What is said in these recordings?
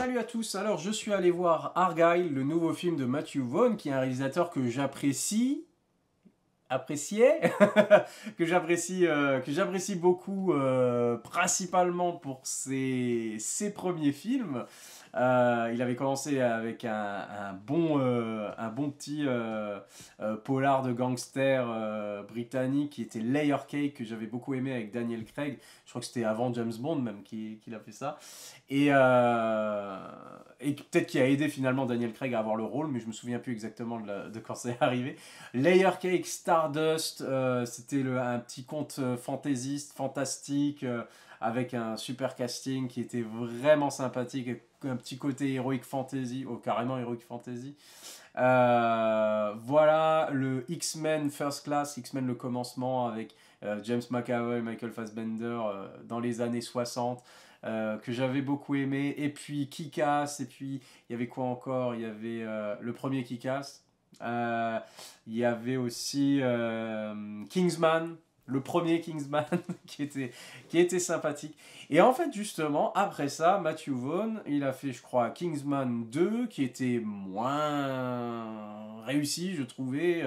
Salut à tous, alors je suis allé voir Argyle, le nouveau film de Matthew Vaughn, qui est un réalisateur que j'apprécie, apprécié, que j'apprécie euh, que j'apprécie beaucoup euh, principalement pour ses premiers films. Euh, il avait commencé avec un, bon, euh, un bon petit euh, polar de gangster britannique qui était Layer Cake que j'avais beaucoup aimé avec Daniel Craig. Je crois que c'était avant James Bond même qu'il a fait ça. Et, et peut-être qui a aidé finalement Daniel Craig à avoir le rôle, mais je me souviens plus exactement de, quand c'est arrivé. Layer Cake, Stardust, euh, c'était un petit conte euh, fantaisiste, fantastique, euh, avec un super casting qui était vraiment sympathique, un petit côté héroïque fantasy, ou oh, carrément héroïque fantasy. voilà le X-Men First Class, X-Men le commencement avec James McAvoy, Michael Fassbender dans les années 60. Euh, que j'avais beaucoup aimé. Et puis Qui et puis il y avait quoi encore Il y avait euh, le premier Qui casse. Euh, il y avait aussi Kingsman, le premier Kingsman qui était, qui était sympathique. Et en fait, justement, après ça, Matthew Vaughn, il a fait, je crois, Kingsman 2, qui était moins réussi, je trouvais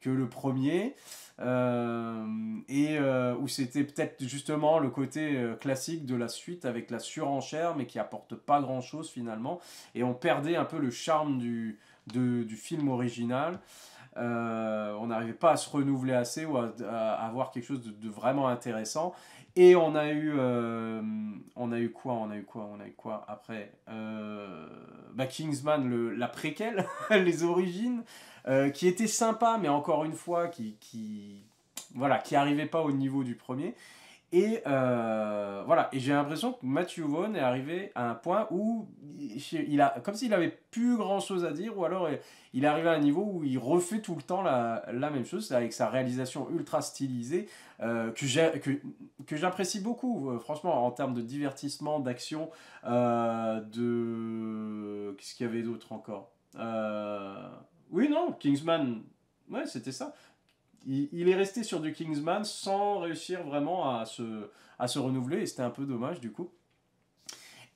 que le premier. Euh, et euh, où c'était peut-être justement le côté euh, classique de la suite avec la surenchère, mais qui apporte pas grand-chose finalement. Et on perdait un peu le charme du, du film original. Euh, on n'arrivait pas à se renouveler assez ou à, avoir quelque chose de, vraiment intéressant. Et on a eu, euh, on a eu quoi On a eu quoi On a eu quoi après euh, bah, Kingsman, la préquelle, les origines, qui était sympa, mais encore une fois, qui, qui voilà, qui arrivait pas au niveau du premier. Et euh, voilà, et j'ai l'impression que Matthew Vaughn est arrivé à un point où il a, comme s'il avait plus grand chose à dire, ou alors euh, il est arrivé à un niveau où il refait tout le temps la, même chose, avec sa réalisation ultra stylisée, euh, que, j'apprécie beaucoup, franchement, en termes de divertissement, d'action, de. Qu'est-ce qu'il y avait d'autre encore Oui, non, Kingsman, ouais, c'était ça il, est resté sur du Kingsman sans réussir vraiment à se, renouveler, et c'était un peu dommage du coup.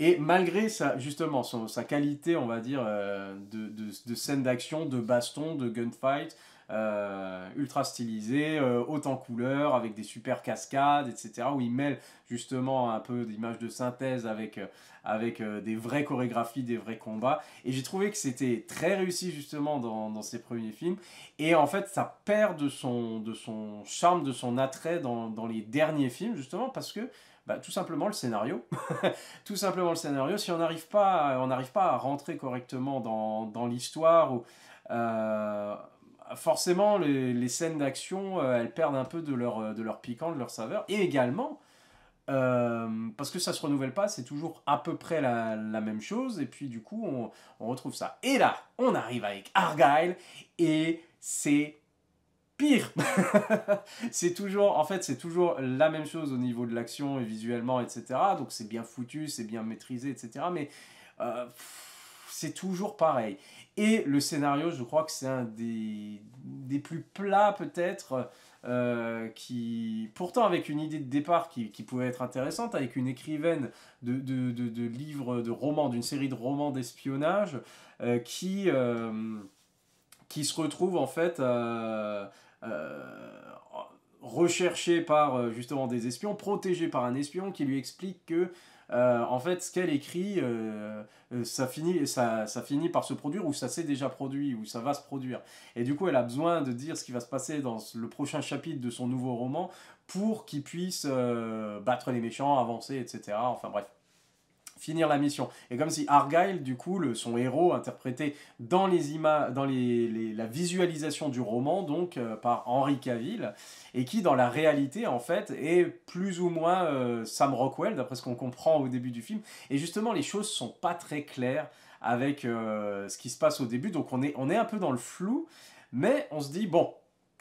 Et malgré sa, justement sa qualité, on va dire, euh, de, de, de, scène d'action, de baston, de gunfight, euh, ultra stylisé, euh, haute en couleurs, avec des super cascades, etc. Où il mêle justement un peu d'images de synthèse avec, euh, avec des vraies chorégraphies, des vrais combats. Et j'ai trouvé que c'était très réussi justement dans, ses premiers films. Et en fait, ça perd de son, de son charme, de son attrait dans, les derniers films, justement, parce que bah, tout simplement le scénario. tout simplement le scénario. Si on n'arrive pas, pas à rentrer correctement dans, l'histoire, ou, forcément, les, scènes d'action, euh, elles perdent un peu de leur, euh, de leur piquant, de leur saveur. Et également, euh, parce que ça se renouvelle pas, c'est toujours à peu près la, même chose. Et puis, du coup, on, retrouve ça. Et là, on arrive avec Argyle, et c'est pire C'est toujours, en fait, c'est toujours la même chose au niveau de l'action et visuellement, etc. Donc, c'est bien foutu, c'est bien maîtrisé, etc. Mais c'est toujours pareil. Et le scénario, je crois que c'est un des, plus plats peut-être, euh, qui pourtant avec une idée de départ qui, pouvait être intéressante, avec une écrivaine de, livres, de romans, d'une série de romans d'espionnage, euh, qui, euh, qui se retrouve en fait recherchée par justement des espions, protégée par un espion qui lui explique que euh, en fait, ce qu'elle écrit, euh, euh, ça, finit, ça, ça, finit par se produire ou ça s'est déjà produit ou ça va se produire. Et du coup, elle a besoin de dire ce qui va se passer dans le prochain chapitre de son nouveau roman pour qu'il puisse battre les méchants, avancer, etc. Enfin bref finir la mission. Et comme si Argyle, du coup, son héros, interprété dans, les dans les, la visualisation du roman, donc euh, par Henri Cavill, et qui, dans la réalité, en fait, est plus ou moins euh, Sam Rockwell, d'après ce qu'on comprend au début du film. Et justement, les choses sont pas très claires avec euh, ce qui se passe au début, donc on est, on est un peu dans le flou, mais on se dit, bon,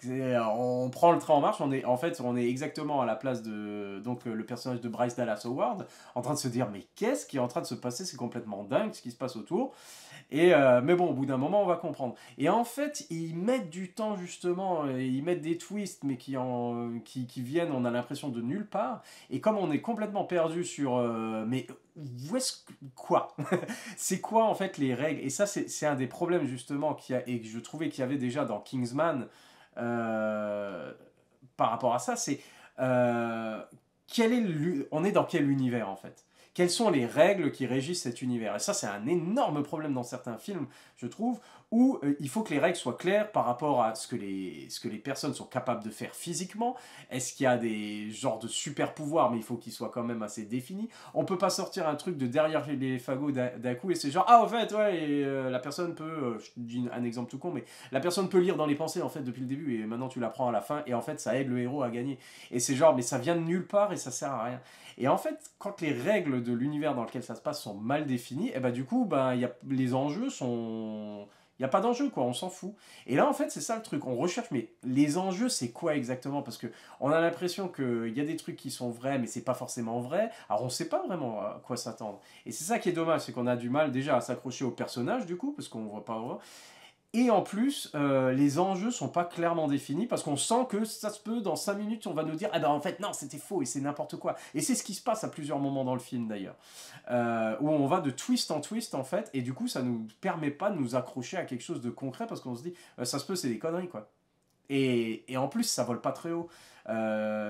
euh, on prend le train en marche, on est en fait on est exactement à la place de donc euh, le personnage de Bryce Dallas Howard en train de se dire mais qu'est-ce qui est en train de se passer, c'est complètement dingue ce qui se passe autour. Et euh, mais bon, au bout d'un moment, on va comprendre. Et en fait, ils mettent du temps justement, ils mettent des twists mais qui qui, viennent, on a l'impression de nulle part et comme on est complètement perdu sur mais où est-ce quoi C'est quoi en fait les règles Et ça c'est un des problèmes justement qui a et que je trouvais qu'il y avait déjà dans Kingsman euh, par rapport à ça, c'est euh, quel est on est dans quel univers en fait quelles sont les règles qui régissent cet univers Et ça, c'est un énorme problème dans certains films, je trouve, où euh, il faut que les règles soient claires par rapport à ce que les, ce que les personnes sont capables de faire physiquement. Est-ce qu'il y a des genres de super pouvoirs, mais il faut qu'ils soient quand même assez définis. On peut pas sortir un truc de derrière les fagots d'un coup et c'est genre, ah, en fait, ouais, et, euh, la personne peut, je euh, je dis un exemple tout con, mais la personne peut lire dans les pensées, en fait, depuis le début, et maintenant tu l'apprends à la fin, et en fait, ça aide le héros à gagner. Et c'est genre, mais ça vient de nulle part et ça sert à rien. Et en fait, quand les règles de l'univers dans lequel ça se passe sont mal définies, et eh bah, ben, du coup, ben, il y a, les enjeux sont il n'y a pas d'enjeu, quoi, on s'en fout. Et là, en fait, c'est ça le truc. On recherche, mais les enjeux, c'est quoi exactement Parce que on a l'impression qu'il y a des trucs qui sont vrais, mais ce n'est pas forcément vrai. Alors, on sait pas vraiment à quoi s'attendre. Et c'est ça qui est dommage, c'est qu'on a du mal déjà à s'accrocher au personnage, du coup, parce qu'on ne voit pas. Et en plus, euh, les enjeux sont pas clairement définis parce qu'on sent que ça se peut, dans 5 minutes, on va nous dire Ah ben en fait, non, c'était faux et c'est n'importe quoi. Et c'est ce qui se passe à plusieurs moments dans le film d'ailleurs, euh, où on va de twist en twist en fait, et du coup, ça nous permet pas de nous accrocher à quelque chose de concret parce qu'on se dit euh, Ça se peut, c'est des conneries quoi. Et, et, en plus, ça vole pas très haut.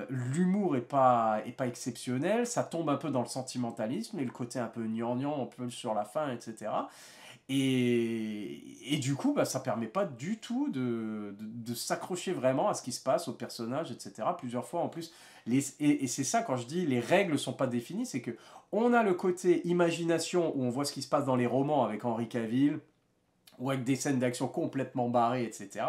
L'humour est pas, est pas exceptionnel, ça tombe un peu dans le sentimentalisme et le côté un peu gnangnan un peu sur la fin, etc. Et, et, du coup, bah, ça permet pas du tout de, de, s'accrocher vraiment à ce qui se passe, aux personnages, etc. Plusieurs fois en plus. Les, et, c'est ça quand je dis les règles sont pas définies, c'est que on a le côté imagination où on voit ce qui se passe dans les romans avec Henri Cavill ou avec des scènes d'action complètement barrées, etc.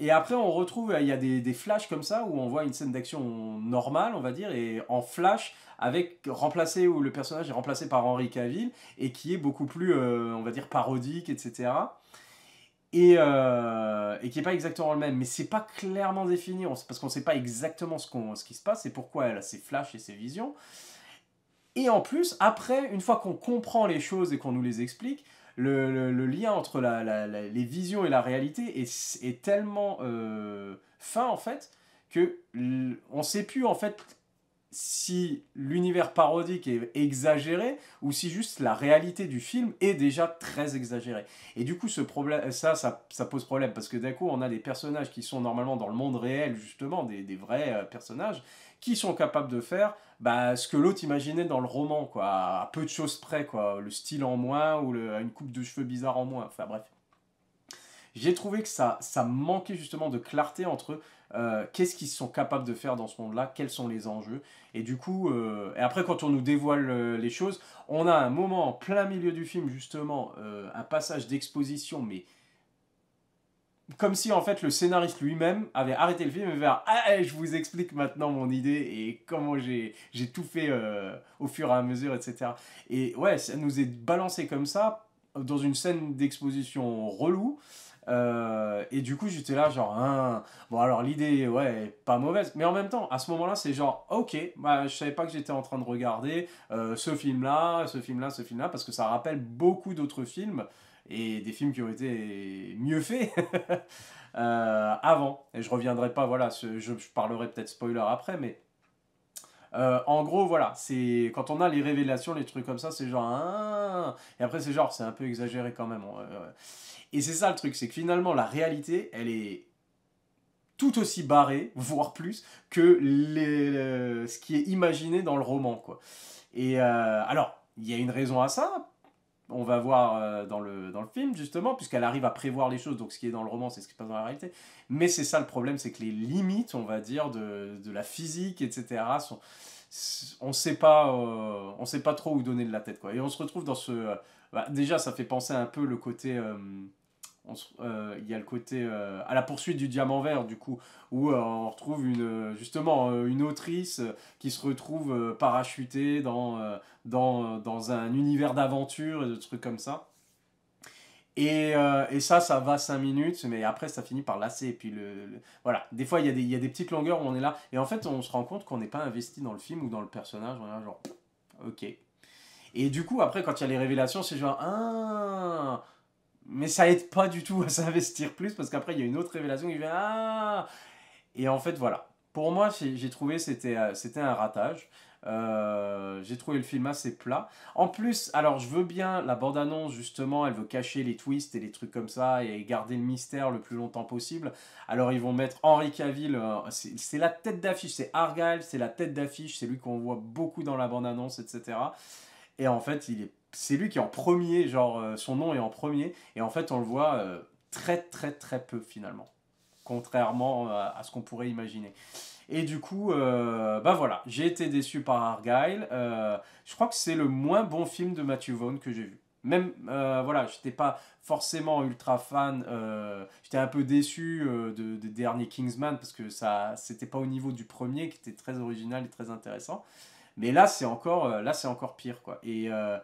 Et après, on retrouve, il y a des, des, flashs comme ça où on voit une scène d'action normale, on va dire, et en flash avec remplacé où le personnage est remplacé par Henri Cavill et qui est beaucoup plus, euh, on va dire, parodique, etc. Et, euh, et qui n'est pas exactement le même, mais c'est pas clairement défini parce qu'on ne sait pas exactement ce, ce qui se passe et pourquoi elle a ses flashs et ses visions. Et en plus, après, une fois qu'on comprend les choses et qu'on nous les explique, le, lien entre les visions et la réalité est, tellement euh, fin en fait que on sait plus en fait si l'univers parodique est exagéré ou si juste la réalité du film est déjà très exagérée. Et du coup, ça, ça, pose problème parce que d'un coup, on a des personnages qui sont normalement dans le monde réel, justement, des, des vrais euh, personnages, qui sont capables de faire bah, ce que l'autre imaginait dans le roman, quoi, à peu de choses près, quoi, le style en moins ou une coupe de cheveux bizarre en moins, enfin bref. J'ai trouvé que ça, ça manquait justement de clarté entre euh, qu'est-ce qu'ils sont capables de faire dans ce monde-là, quels sont les enjeux. Et du coup, euh, et après quand on nous dévoile euh, les choses, on a un moment en plein milieu du film justement, un passage d'exposition, mais comme si en fait le scénariste lui-même avait arrêté le film et ah, eh, je vous explique maintenant mon idée et comment j'ai tout fait euh, au fur et à mesure, etc. Et ouais, ça nous est balancé comme ça dans une scène d'exposition relou. Euh, et du coup, j'étais là, genre, hein, bon, alors l'idée, ouais, pas mauvaise, mais en même temps, à ce moment-là, c'est genre, ok, bah, je savais pas que j'étais en train de regarder euh, ce film-là, ce film-là, ce film-là, parce que ça rappelle beaucoup d'autres films et des films qui ont été mieux faits euh, avant. Et je reviendrai pas, voilà, je, parlerai peut-être spoiler après, mais euh, en gros, voilà, c'est quand on a les révélations, les trucs comme ça, c'est genre hein, et après c'est genre c'est un peu exagéré quand même. Hein, euh, et c'est ça le truc, c'est que finalement la réalité, elle est tout aussi barrée, voire plus, que les, ce qui est imaginé dans le roman, quoi. Et alors, il y a une raison à ça, on va voir euh, dans le, dans le film, justement, puisqu'elle arrive à prévoir les choses, donc ce qui est dans le roman, c'est ce qui se passe dans la réalité. Mais c'est ça le problème, c'est que les limites, on va dire, de, la physique, etc., sont, on sait pas euh, on sait pas trop où donner de la tête quoi et on se retrouve dans ce euh, bah, déjà ça fait penser un peu le côté euh, il y a le côté euh, à la poursuite du diamant vert du coup où euh, on retrouve une justement une autrice qui se retrouve parachutée dans, dans, dans un univers d'aventure et de trucs comme ça et, et, ça ça va cinq minutes mais après ça finit par lasser et puis le, voilà des fois il y, a des, il y, a des, petites longueurs où on est là et en fait on se rend compte qu'on n'est pas investi dans le film ou dans le personnage on est genre ok et du coup après quand il y a les révélations c'est genre ah mais ça aide pas du tout à s'investir plus parce qu'après il y a une autre révélation qui vient ah et en fait voilà pour moi j'ai trouvé c'était euh, c'était un ratage euh, j'ai trouvé le film assez plat. En plus, alors je veux bien la bande-annonce justement, elle veut cacher les twists et les trucs comme ça et garder le mystère le plus longtemps possible. Alors ils vont mettre Henri Cavill, euh, c'est la tête d'affiche, c'est Argyle, c'est la tête d'affiche, c'est lui qu'on voit beaucoup dans la bande-annonce, etc. Et en fait, il est c'est lui qui est en premier, genre euh, son nom est en premier, et en fait on le voit euh, très très très peu finalement, contrairement euh, à, ce qu'on pourrait imaginer. Et du coup, ben voilà, j'ai été déçu par Argyle. je crois que c'est le moins bon film de Matthew Vaughn que j'ai vu. Même, voilà, j'étais pas forcément ultra fan. j'étais un peu déçu de, des derniers Kingsman parce que ça, c'était pas au niveau du premier qui était très original et très intéressant. Mais là, c'est encore, euh, là, c'est encore pire, quoi. Et, euh,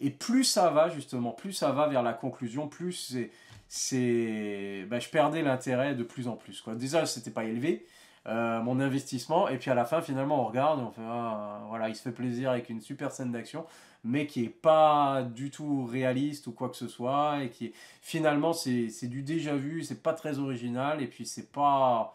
et plus ça va, justement, plus ça va vers la conclusion, plus c'est, c'est, bah, je perdais l'intérêt de plus en plus, quoi. Déjà, c'était pas élevé. Euh, mon investissement et puis à la fin finalement on regarde on fait ah, voilà il se fait plaisir avec une super scène d'action mais qui est pas du tout réaliste ou quoi que ce soit et qui finalement finalement c'est du déjà vu c'est pas très original et puis c'est pas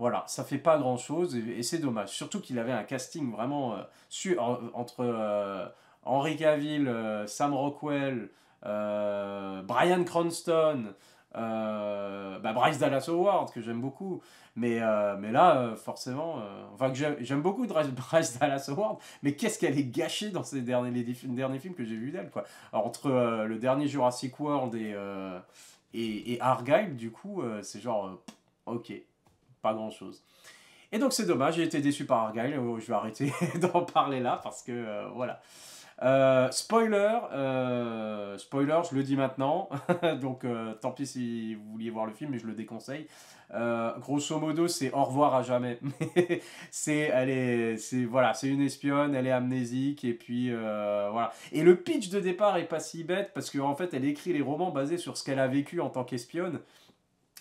voilà, ça fait pas grand chose et, c'est dommage. Surtout qu'il avait un casting vraiment euh, entre euh, Henry Cavill, euh, Sam Rockwell, Brian Cranston, bah, Bryce Dallas Howard que j'aime beaucoup. Mais, mais là, forcément, j'aime beaucoup Bryce Dallas Howard, mais qu'est-ce qu'elle est gâchée dans ces derniers, les, derniers films que j'ai vus d'elle quoi. entre le dernier Jurassic World et et, et Argyle, du coup, c'est genre ok pas grand-chose. Et donc c'est dommage, j'ai été déçu par Argyle, oh, je vais arrêter d'en parler là parce que euh, voilà. Euh, spoiler, euh, spoiler, je le dis maintenant, donc tant pis si vous vouliez voir le film, mais je le déconseille. grosso modo, c'est au revoir à jamais. c'est, elle est, c'est voilà, c'est une espionne, elle est amnésique et puis voilà. Et le pitch de départ est pas si bête parce qu'en en fait, elle écrit les romans basés sur ce qu'elle a vécu en tant qu'espionne.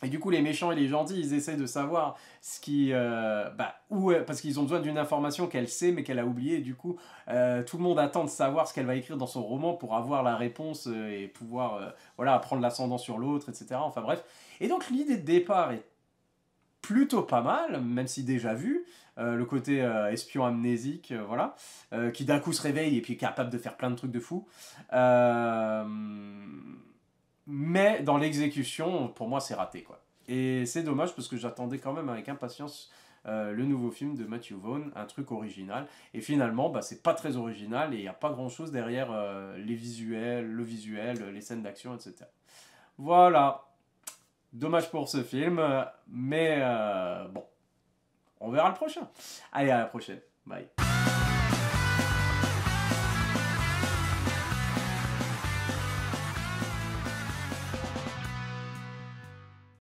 Et du coup, les méchants et les gentils, ils essaient de savoir ce qui, euh, bah, parce qu'ils ont besoin d'une information qu'elle sait mais qu'elle a oubliée. du coup, euh, tout le monde attend de savoir ce qu'elle va écrire dans son roman pour avoir la réponse euh, et pouvoir, voilà, prendre l'ascendant sur l'autre, etc. Enfin bref. Et donc, l'idée de départ est plutôt pas mal, même si déjà vu. le côté espion amnésique, voilà, qui d'un coup se réveille et puis est capable de faire plein de trucs de fou mais dans l'exécution, pour moi, c'est raté. Quoi. Et c'est dommage parce que j'attendais quand même avec impatience euh, le nouveau film de Matthew Vaughn, un truc original. Et finalement, bah, c'est pas très original et il n'y a pas grand chose derrière euh, les visuels, le visuel, les scènes d'action, etc. Voilà. Dommage pour ce film, mais euh, bon. On verra le prochain. Allez, à la prochaine. Bye.